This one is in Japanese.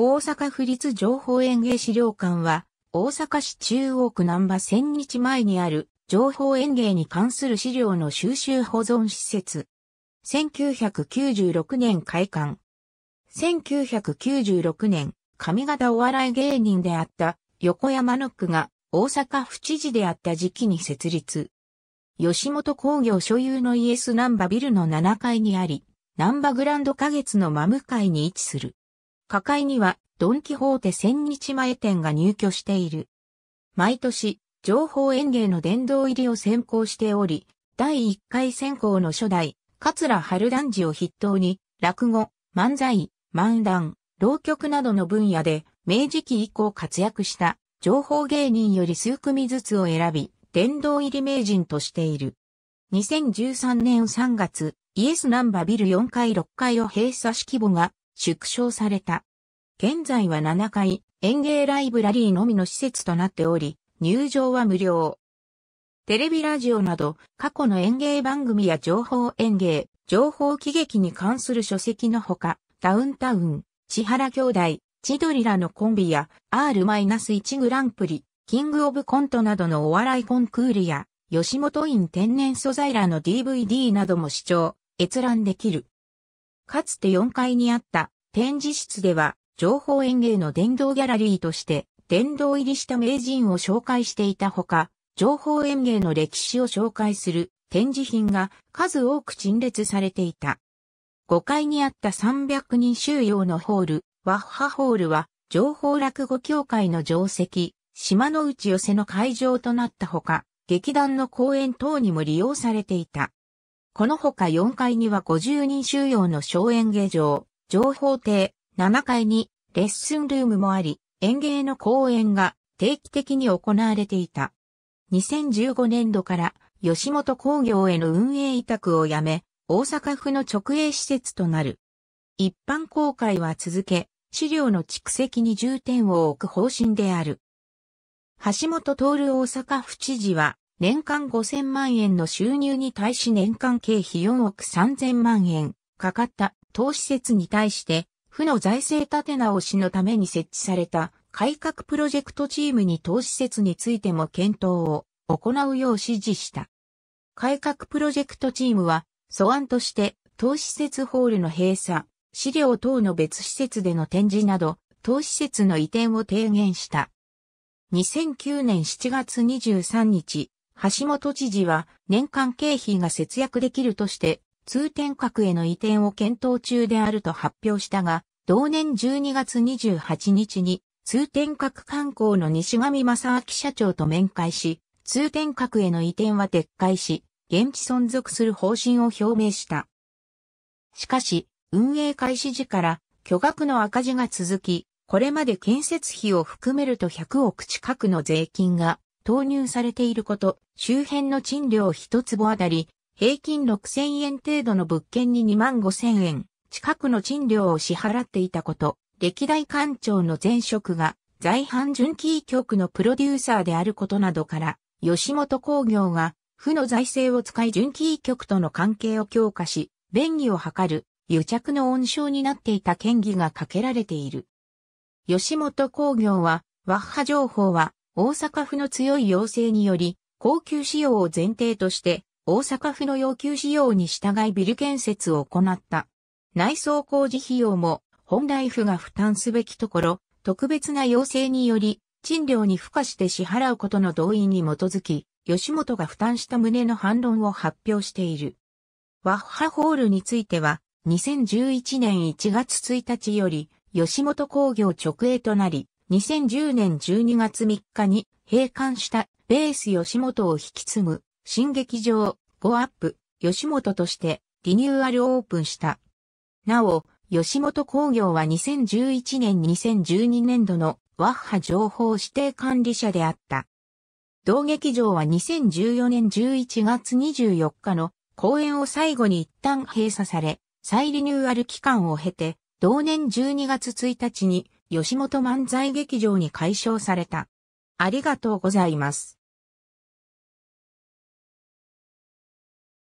大阪府立情報園芸資料館は、大阪市中央区南波千日前にある情報園芸に関する資料の収集保存施設。1996年開館。1996年、上方お笑い芸人であった横山ノックが大阪府知事であった時期に設立。吉本工業所有のイエスナンバビルの7階にあり、ナンバグランド花月の真向かいに位置する。下界にはドン・キホーテ千日前店が入居している。毎年、情報園芸の殿堂入りを先行しており、第1回選考の初代、桂春団次を筆頭に、落語、漫才、漫談、浪曲などの分野で、明治期以降活躍した、情報芸人より数組ずつを選び、殿堂入り名人としている。2013年3月、イエスナンバビル4階6階を閉鎖し規模が縮小された。現在は7階、園芸ライブラリーのみの施設となっており、入場は無料。テレビラジオなど、過去の園芸番組や情報園芸、情報喜劇に関する書籍のほか、ダウンタウン、千原兄弟、千鳥らのコンビや、R-1 グランプリ、キングオブコントなどのお笑いコンクールや、吉本院天然素材らの DVD なども視聴、閲覧できる。かつて4階にあった展示室では、情報園芸の殿堂ギャラリーとして、殿堂入りした名人を紹介していたほか、情報園芸の歴史を紹介する展示品が数多く陳列されていた。5階にあった300人収容のホール、ワッハホールは、情報落語協会の定石、島の内寄せの会場となったほか、劇団の公演等にも利用されていた。このほか4階には50人収容の小演芸場、情報亭、7階にレッスンルームもあり、演芸の公演が定期的に行われていた。2015年度から吉本工業への運営委託をやめ、大阪府の直営施設となる。一般公開は続け、資料の蓄積に重点を置く方針である。橋本徹大阪府知事は、年間5000万円の収入に対し年間経費4億3000万円かかった資施設に対して、府の財政立て直しのために設置された改革プロジェクトチームに資施設についても検討を行うよう指示した。改革プロジェクトチームは素案として資施設ホールの閉鎖、資料等の別施設での展示など資施設の移転を提言した。2009年7月23日、橋本知事は年間経費が節約できるとして通天閣への移転を検討中であると発表したが、同年12月28日に通天閣観光の西上正明社長と面会し、通天閣への移転は撤回し、現地存続する方針を表明した。しかし、運営開始時から巨額の赤字が続き、これまで建設費を含めると100億近くの税金が投入されていること、周辺の賃料1坪あたり、平均6000円程度の物件に2万5000円、近くの賃料を支払っていたこと、歴代官庁の前職が、在阪準キー局のプロデューサーであることなどから、吉本工業が、負の財政を使い準キー局との関係を強化し、便宜を図る、癒着の温床になっていた嫌疑がかけられている。吉本工業は、ワッハ情報は、大阪府の強い要請により、高級仕様を前提として、大阪府の要求仕様に従いビル建設を行った。内装工事費用も本来府が負担すべきところ、特別な要請により、賃料に付加して支払うことの同意に基づき、吉本が負担した旨の反論を発表している。ワッハホールについては、2011年1月1日より、吉本工業直営となり、2010年12月3日に閉館したベース吉本を引き継ぐ新劇場ゴアップ吉本としてリニューアルオープンした。なお、吉本工業は2011年2012年度のワッハ情報指定管理者であった。同劇場は2014年11月24日の公演を最後に一旦閉鎖され、再リニューアル期間を経て、同年12月1日に吉本漫才劇場に解消された。ありがとうございます。